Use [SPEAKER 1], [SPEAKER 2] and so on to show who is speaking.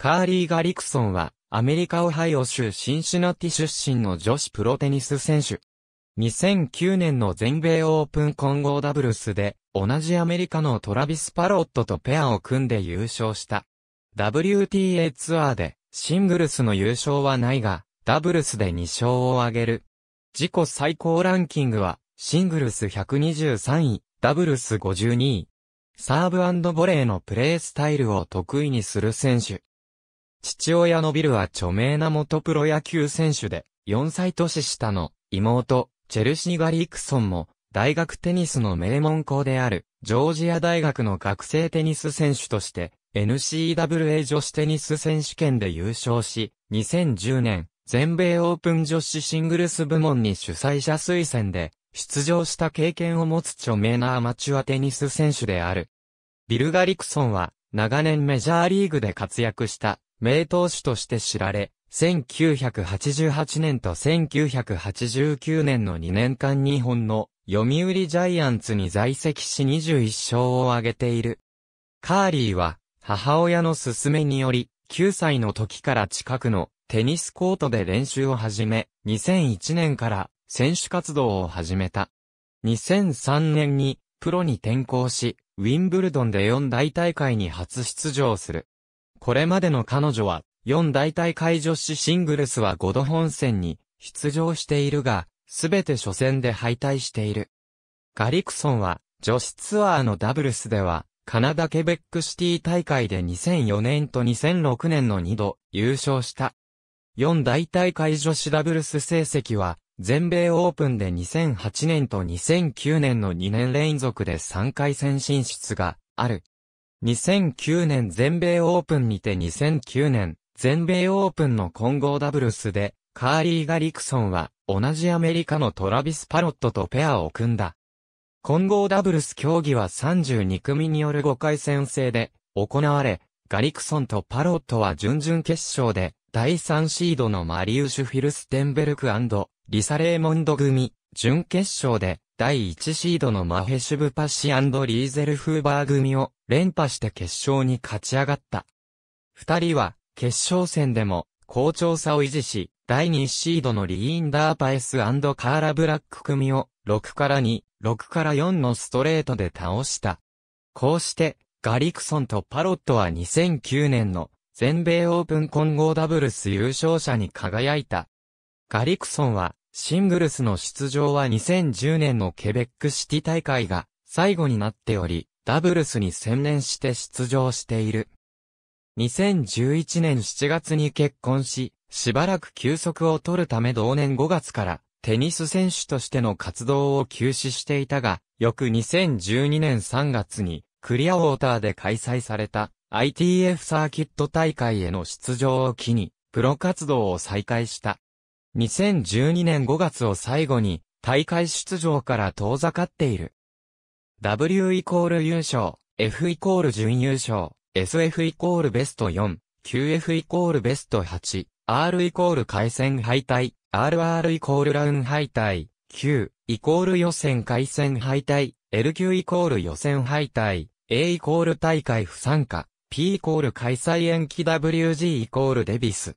[SPEAKER 1] カーリー・ガリクソンは、アメリカ・オハイオ州シンシナティ出身の女子プロテニス選手。2009年の全米オープン混合ダブルスで、同じアメリカのトラビス・パロットとペアを組んで優勝した。WTA ツアーで、シングルスの優勝はないが、ダブルスで2勝を挙げる。自己最高ランキングは、シングルス123位、ダブルス52位。サーブボレーのプレースタイルを得意にする選手。父親のビルは著名な元プロ野球選手で、4歳年下の妹、チェルシー・ガリークソンも、大学テニスの名門校である、ジョージア大学の学生テニス選手として、n c w a 女子テニス選手権で優勝し、2010年、全米オープン女子シングルス部門に主催者推薦で、出場した経験を持つ著名なアマチュアテニス選手である。ビル・ガリクソンは、長年メジャーリーグで活躍した、名投手として知られ、1988年と1989年の2年間日本の読売ジャイアンツに在籍し21勝を挙げている。カーリーは母親の勧めにより9歳の時から近くのテニスコートで練習を始め2001年から選手活動を始めた。2003年にプロに転向しウィンブルドンで4大大会に初出場する。これまでの彼女は、4大大会女子シングルスは5度本戦に出場しているが、すべて初戦で敗退している。ガリクソンは、女子ツアーのダブルスでは、カナダケベックシティ大会で2004年と2006年の2度優勝した。4大大会女子ダブルス成績は、全米オープンで2008年と2009年の2年連続で3回戦進出がある。2009年全米オープンにて2009年、全米オープンの混合ダブルスで、カーリー・ガリクソンは、同じアメリカのトラビス・パロットとペアを組んだ。混合ダブルス競技は32組による5回戦制で、行われ、ガリクソンとパロットは準々決勝で、第3シードのマリウシュ・フィルステンベルクリサ・レーモンド組、準決勝で、第1シードのマヘシュブパシリーゼルフーバー組を連覇して決勝に勝ち上がった。二人は決勝戦でも好調さを維持し、第2シードのリーンダーパエスカーラブラック組を6から2、6から4のストレートで倒した。こうして、ガリクソンとパロットは2009年の全米オープン混合ダブルス優勝者に輝いた。ガリクソンはシングルスの出場は2010年のケベックシティ大会が最後になっており、ダブルスに専念して出場している。2011年7月に結婚し、しばらく休息を取るため同年5月からテニス選手としての活動を休止していたが、翌2012年3月にクリアウォーターで開催された ITF サーキット大会への出場を機に、プロ活動を再開した。2012年5月を最後に、大会出場から遠ざかっている。W イコール優勝、F イコール準優勝、SF イコールベスト4、QF イコールベスト8、R イコール回戦敗退、RR イコールラウン敗退、Q イコール予選回戦敗退、LQ イコール予選敗退、A イコール大会不参加、P イコール開催延期 WG イコールデビス。